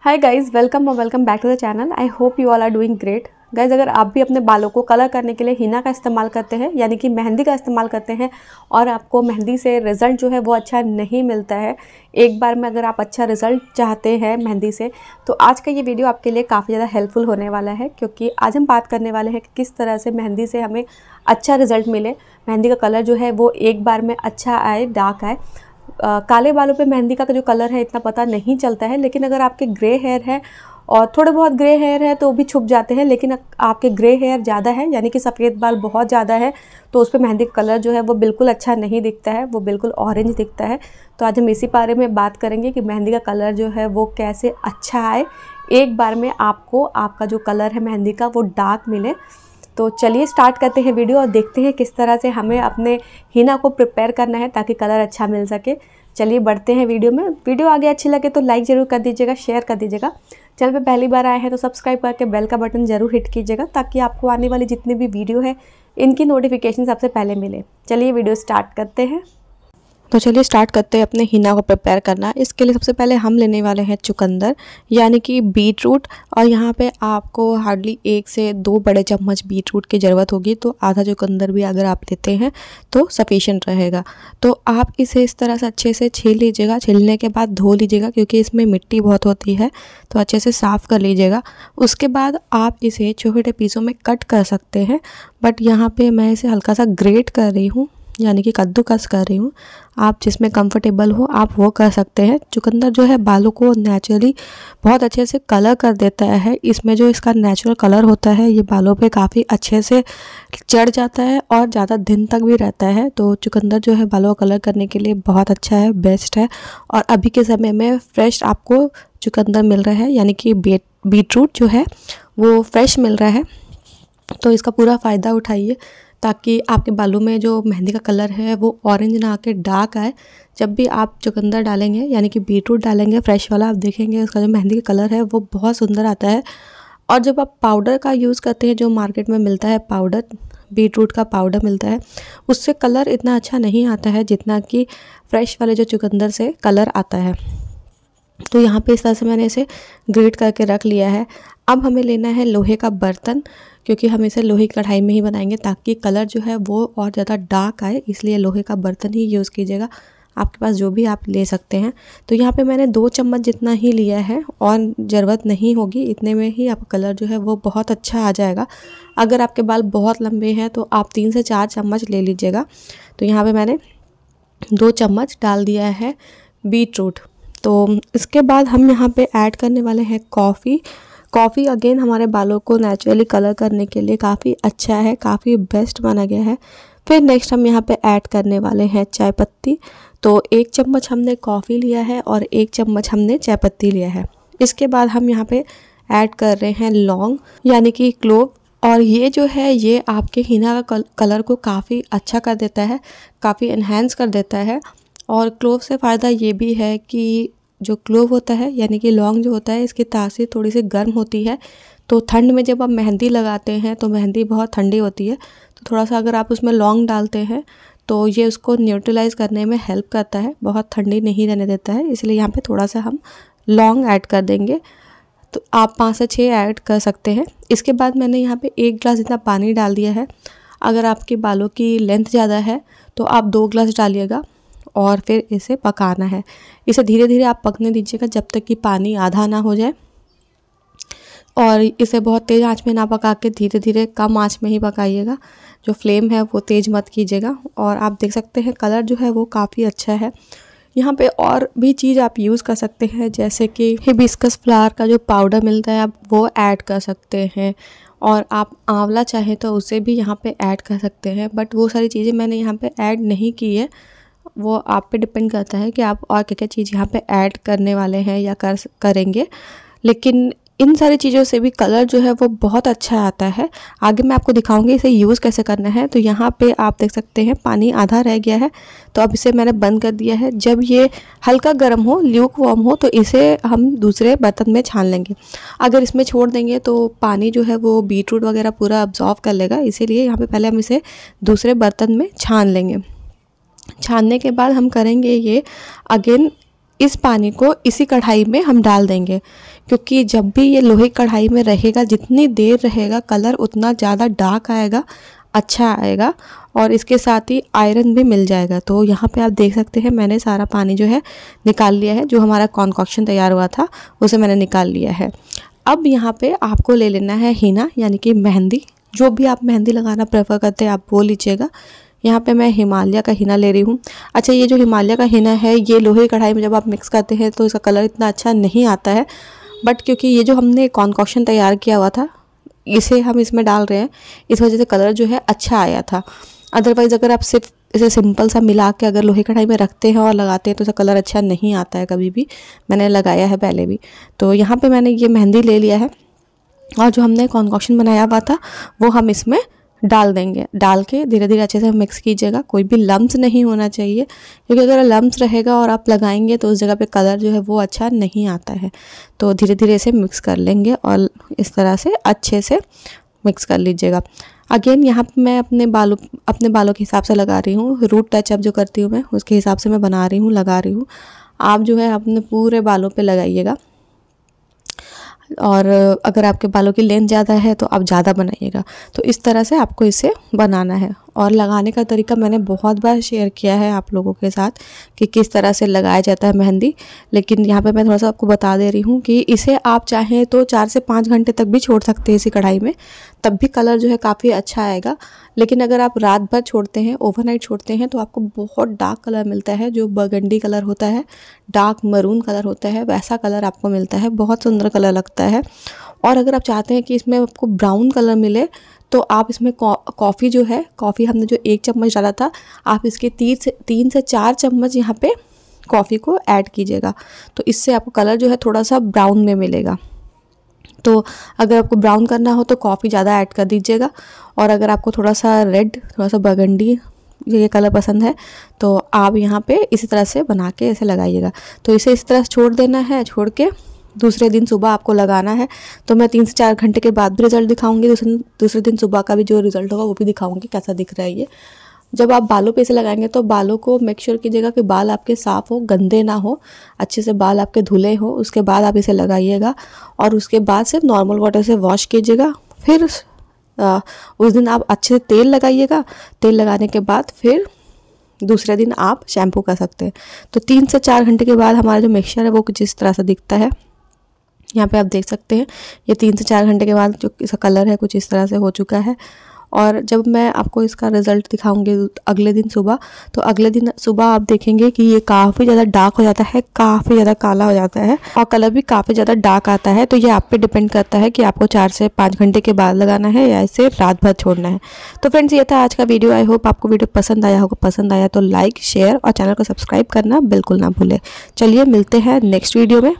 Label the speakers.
Speaker 1: हाय guys welcome और welcome back to the channel I hope you all are doing great guys अगर आप भी अपने बालों को कलर करने के लिए हिना का इस्तेमाल करते हैं यानी कि मेहंदी का इस्तेमाल करते हैं और आपको मेहंदी से रिज़ल्ट जो है वो अच्छा नहीं मिलता है एक बार में अगर आप अच्छा रिज़ल्ट चाहते हैं मेहंदी से तो आज का ये वीडियो आपके लिए काफ़ी ज़्यादा हेल्पफुल होने वाला है क्योंकि आज हम बात करने वाले हैं कि किस तरह से मेहंदी से हमें अच्छा रिज़ल्ट मिले मेहंदी का कलर जो है वो एक बार में अच्छा आए डार्क आए आ, काले बालों पे मेहंदी का जो कलर है इतना पता नहीं चलता है लेकिन अगर आपके ग्रे हेयर है और थोड़े बहुत ग्रे हेयर है तो भी छुप जाते हैं लेकिन आपके ग्रे हेयर ज़्यादा है यानी कि सफ़ेद बाल बहुत ज़्यादा है तो उस पर मेहंदी का कलर जो है वो बिल्कुल अच्छा नहीं दिखता है वो बिल्कुल ऑरेंज दिखता है तो आज हम इसी बारे में बात करेंगे कि मेहंदी का कलर जो है वो कैसे अच्छा आए एक बार में आपको आपका जो कलर है मेहंदी का वो डार्क मिले तो चलिए स्टार्ट करते हैं वीडियो और देखते हैं किस तरह से हमें अपने हिना को प्रिपेयर करना है ताकि कलर अच्छा मिल सके चलिए बढ़ते हैं वीडियो में वीडियो आगे अच्छी लगे तो लाइक ज़रूर कर दीजिएगा शेयर कर दीजिएगा चैनल पे पहली बार आए हैं तो सब्सक्राइब करके बेल का बटन ज़रूर हिट कीजिएगा ताकि आपको आने वाली जितनी भी वीडियो है इनकी नोटिफिकेशन सबसे पहले मिले चलिए वीडियो स्टार्ट करते हैं तो चलिए स्टार्ट करते हैं अपने हिना को प्रिपेयर करना इसके लिए सबसे पहले हम लेने वाले हैं चुकंदर यानी कि बीट रूट और यहाँ पे आपको हार्डली एक से दो बड़े चम्मच बीट रूट की ज़रूरत होगी तो आधा चुकंदर भी अगर आप लेते हैं तो सफिशेंट रहेगा तो आप इसे इस तरह से अच्छे से छील लीजिएगा छीलने के बाद धो लीजिएगा क्योंकि इसमें मिट्टी बहुत होती है तो अच्छे से साफ़ कर लीजिएगा उसके बाद आप इसे छोटे छोटे पीसों में कट कर सकते हैं बट यहाँ पर मैं इसे हल्का सा ग्रेट कर रही हूँ यानी कि कद्दूकस कर रही हूँ आप जिसमें कंफर्टेबल हो आप वो कर सकते हैं चुकंदर जो है बालों को नेचुरली बहुत अच्छे से कलर कर देता है इसमें जो इसका नेचुरल कलर होता है ये बालों पे काफ़ी अच्छे से चढ़ जाता है और ज़्यादा दिन तक भी रहता है तो चुकंदर जो है बालों का कलर करने के लिए बहुत अच्छा है बेस्ट है और अभी के समय में फ्रेश आपको चुकंदर मिल रहा है यानी कि बीट बीटरूट जो है वो फ्रेश मिल रहा है तो इसका पूरा फ़ायदा उठाइए ताकि आपके बालों में जो मेहंदी का कलर है वो ऑरेंज ना आके डार्क आए जब भी आप चुकंदर डालेंगे यानी कि बीटरूट डालेंगे फ्रेश वाला आप देखेंगे उसका जो मेहंदी का कलर है वो बहुत सुंदर आता है और जब आप पाउडर का यूज़ करते हैं जो मार्केट में मिलता है पाउडर बीटरूट का पाउडर मिलता है उससे कलर इतना अच्छा नहीं आता है जितना कि फ्रेश वाले जो चुकंदर से कलर आता है तो यहाँ पे इस तरह से मैंने इसे ग्रेट करके रख लिया है अब हमें लेना है लोहे का बर्तन क्योंकि हम इसे लोहे की कढ़ाई में ही बनाएंगे ताकि कलर जो है वो और ज़्यादा डार्क आए इसलिए लोहे का बर्तन ही यूज़ कीजिएगा आपके पास जो भी आप ले सकते हैं तो यहाँ पे मैंने दो चम्मच जितना ही लिया है और ज़रूरत नहीं होगी इतने में ही आपका कलर जो है वो बहुत अच्छा आ जाएगा अगर आपके बाल बहुत लंबे हैं तो आप तीन से चार चम्मच ले लीजिएगा तो यहाँ पे मैंने दो चम्मच डाल दिया है बीट रूट तो इसके बाद हम यहाँ पे ऐड करने वाले हैं कॉफ़ी कॉफ़ी अगेन हमारे बालों को नेचुरली कलर करने के लिए काफ़ी अच्छा है काफ़ी बेस्ट माना गया है फिर नेक्स्ट हम यहाँ पे ऐड करने वाले हैं चाय पत्ती तो एक चम्मच हमने कॉफ़ी लिया है और एक चम्मच हमने चाय पत्ती लिया है इसके बाद हम यहाँ पे ऐड कर रहे हैं लौंग यानी कि क्लोव और ये जो है ये आपके हिना का कलर को काफ़ी अच्छा कर देता है काफ़ी इन्हेंस कर देता है और क्लोव से फ़ायदा ये भी है कि जो क्लोव होता है यानी कि लौंग जो होता है इसकी तासीर थोड़ी सी गर्म होती है तो ठंड में जब आप मेहंदी लगाते हैं तो मेहंदी बहुत ठंडी होती है तो थोड़ा सा अगर आप उसमें लौंग डालते हैं तो ये उसको न्यूट्रलाइज करने में हेल्प करता है बहुत ठंडी नहीं रहने देता है इसलिए यहाँ पर थोड़ा सा हम लौंग ऐड कर देंगे तो आप पाँच से छः ऐड कर सकते हैं इसके बाद मैंने यहाँ पर एक ग्लास जितना पानी डाल दिया है अगर आपके बालों की लेंथ ज़्यादा है तो आप दो ग्लास डालिएगा और फिर इसे पकाना है इसे धीरे धीरे आप पकने दीजिएगा जब तक कि पानी आधा ना हो जाए और इसे बहुत तेज़ आंच में ना पका के धीरे धीरे कम आंच में ही पकाइएगा जो फ्लेम है वो तेज़ मत कीजिएगा और आप देख सकते हैं कलर जो है वो काफ़ी अच्छा है यहाँ पे और भी चीज़ आप यूज़ कर सकते हैं जैसे कि हिबिस्कस फ्लावर का जो पाउडर मिलता है आप वो ऐड कर सकते हैं और आप आंवला चाहें तो उसे भी यहाँ पे ऐड कर सकते हैं बट वो सारी चीज़ें मैंने यहाँ पे ऐड नहीं की है वो आप पे डिपेंड करता है कि आप और क्या क्या चीज़ यहाँ पे ऐड करने वाले हैं या कर करेंगे लेकिन इन सारी चीज़ों से भी कलर जो है वो बहुत अच्छा आता है आगे मैं आपको दिखाऊंगी इसे यूज़ कैसे करना है तो यहाँ पे आप देख सकते हैं पानी आधा रह गया है तो अब इसे मैंने बंद कर दिया है जब ये हल्का गर्म हो ल्यूक वार्म हो तो इसे हम दूसरे बर्तन में छान लेंगे अगर इसमें छोड़ देंगे तो पानी जो है वो बीट रूट वगैरह पूरा अब्जॉर्व कर लेगा इसीलिए यहाँ पर पहले हम इसे दूसरे बर्तन में छान लेंगे छानने के बाद हम करेंगे ये अगेन इस पानी को इसी कढ़ाई में हम डाल देंगे क्योंकि जब भी ये लोहे कढ़ाई में रहेगा जितनी देर रहेगा कलर उतना ज़्यादा डार्क आएगा अच्छा आएगा और इसके साथ ही आयरन भी मिल जाएगा तो यहाँ पे आप देख सकते हैं मैंने सारा पानी जो है निकाल लिया है जो हमारा कॉन्कॉक्शन तैयार हुआ था उसे मैंने निकाल लिया है अब यहाँ पे आपको ले लेना है हीना यानी कि मेहंदी जो भी आप मेहंदी लगाना प्रेफर करते हैं आप वो लीजिएगा यहाँ पे मैं हिमालय का हिना ले रही हूँ अच्छा ये जो हिमालय का हिना है ये लोहे कढ़ाई में जब आप मिक्स करते हैं तो इसका कलर इतना अच्छा नहीं आता है बट क्योंकि ये जो हमने कॉन्कॉक्शन तैयार किया हुआ था इसे हम इसमें डाल रहे हैं इस वजह से कलर जो है अच्छा आया था अदरवाइज़ अगर आप सिर्फ इसे सिंपल सा मिला के अगर लोहे कढ़ाई में रखते हैं और लगाते हैं तो इसका कलर अच्छा नहीं आता है कभी भी मैंने लगाया है पहले भी तो यहाँ पे मैंने ये मेहंदी ले लिया है और जो हमने कॉन्कॉक्शन बनाया हुआ था वो हम इसमें डाल देंगे डाल के धीरे धीरे अच्छे से मिक्स कीजिएगा कोई भी लम्स नहीं होना चाहिए क्योंकि अगर लम्स रहेगा और आप लगाएंगे तो उस जगह पे कलर जो है वो अच्छा नहीं आता है तो धीरे धीरे इसे मिक्स कर लेंगे और इस तरह से अच्छे से मिक्स कर लीजिएगा अगेन यहाँ पर मैं अपने बालों अपने बालों के हिसाब से लगा रही हूँ रूट टचअप जो करती हूँ मैं उसके हिसाब से मैं बना रही हूँ लगा रही हूँ आप जो है अपने पूरे बालों पर लगाइएगा और अगर आपके बालों की लेंथ ज़्यादा है तो आप ज़्यादा बनाइएगा तो इस तरह से आपको इसे बनाना है और लगाने का तरीका मैंने बहुत बार शेयर किया है आप लोगों के साथ कि किस तरह से लगाया जाता है मेहंदी लेकिन यहाँ पे मैं थोड़ा सा आपको बता दे रही हूँ कि इसे आप चाहें तो चार से पाँच घंटे तक भी छोड़ सकते हैं इसी कढ़ाई में तब भी कलर जो है काफ़ी अच्छा आएगा लेकिन अगर आप रात भर छोड़ते हैं ओवरनाइट छोड़ते हैं तो आपको बहुत डार्क कलर मिलता है जो बगंडी कलर होता है डार्क मरून कलर होता है वैसा कलर आपको मिलता है बहुत सुंदर कलर लगता है और अगर आप चाहते हैं कि इसमें आपको ब्राउन कलर मिले तो आप इसमें कॉफ़ी जो है कॉफ़ी हमने जो एक चम्मच डाला था आप इसके तीन से तीन से चार चम्मच यहाँ पे कॉफ़ी को ऐड कीजिएगा तो इससे आपको कलर जो है थोड़ा सा ब्राउन में मिलेगा तो अगर आपको ब्राउन करना हो तो कॉफ़ी ज़्यादा ऐड कर दीजिएगा और अगर आपको थोड़ा सा रेड थोड़ा सा बगंडी ये कलर पसंद है तो आप यहाँ पे इसी तरह से बना के ऐसे लगाइएगा तो इसे इस तरह छोड़ देना है छोड़ के दूसरे दिन सुबह आपको लगाना है तो मैं तीन से चार घंटे के बाद भी रिजल्ट दिखाऊंगी दूसरे दूसरे दिन सुबह का भी जो रिजल्ट होगा वो भी दिखाऊंगी कैसा दिख रहा है ये जब आप बालों पे इसे लगाएंगे तो बालों को मेक श्योर कीजिएगा कि बाल आपके साफ़ हो गंदे ना हो अच्छे से बाल आपके धुले हो उसके बाद आप इसे लगाइएगा और उसके बाद सिर्फ नॉर्मल वाटर से वॉश कीजिएगा फिर उस दिन आप अच्छे से तेल लगाइएगा तेल लगाने के बाद फिर दूसरे दिन आप शैम्पू कर सकते हैं तो तीन से चार घंटे के बाद हमारा जो मिक्सचर है वो जिस तरह से दिखता है यहाँ पे आप देख सकते हैं ये तीन से चार घंटे के बाद जो इसका कलर है कुछ इस तरह से हो चुका है और जब मैं आपको इसका रिज़ल्ट दिखाऊंगी अगले दिन सुबह तो अगले दिन सुबह आप देखेंगे कि ये काफ़ी ज़्यादा डार्क हो जाता है काफ़ी ज़्यादा काला हो जाता है और कलर भी काफ़ी ज़्यादा डार्क आता है तो ये आप पे डिपेंड करता है कि आपको चार से पाँच घंटे के बाद लगाना है या इसे रात भर छोड़ना है तो फ्रेंड्स ये था आज का वीडियो आई होप आपको वीडियो पसंद आया होगा पसंद आया तो लाइक शेयर और चैनल को सब्सक्राइब करना बिल्कुल ना भूलें चलिए मिलते हैं नेक्स्ट वीडियो में